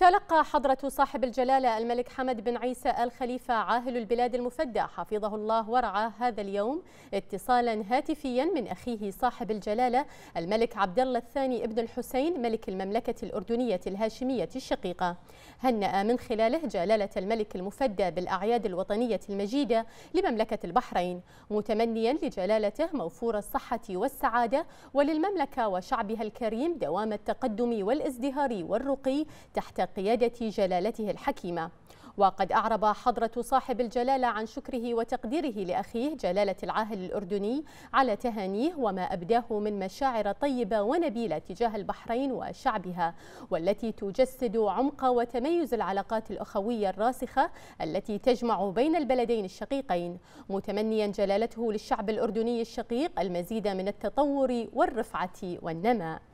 تلقى حضرة صاحب الجلالة الملك حمد بن عيسى آل خليفة عاهل البلاد المفدى حفظه الله ورعاه هذا اليوم اتصالا هاتفيا من أخيه صاحب الجلالة الملك عبد الله الثاني ابن الحسين ملك المملكة الأردنية الهاشمية الشقيقة هنأ من خلاله جلالة الملك المفدى بالأعياد الوطنية المجيدة لمملكة البحرين متمنيا لجلالته موفور الصحة والسعادة وللمملكة وشعبها الكريم دوام التقدم والازدهار والرقي تحت قيادة جلالته الحكيمة وقد أعرب حضرة صاحب الجلالة عن شكره وتقديره لأخيه جلالة العاهل الأردني على تهانيه وما أبداه من مشاعر طيبة ونبيلة تجاه البحرين وشعبها والتي تجسد عمق وتميز العلاقات الأخوية الراسخة التي تجمع بين البلدين الشقيقين متمنيا جلالته للشعب الأردني الشقيق المزيد من التطور والرفعة والنماء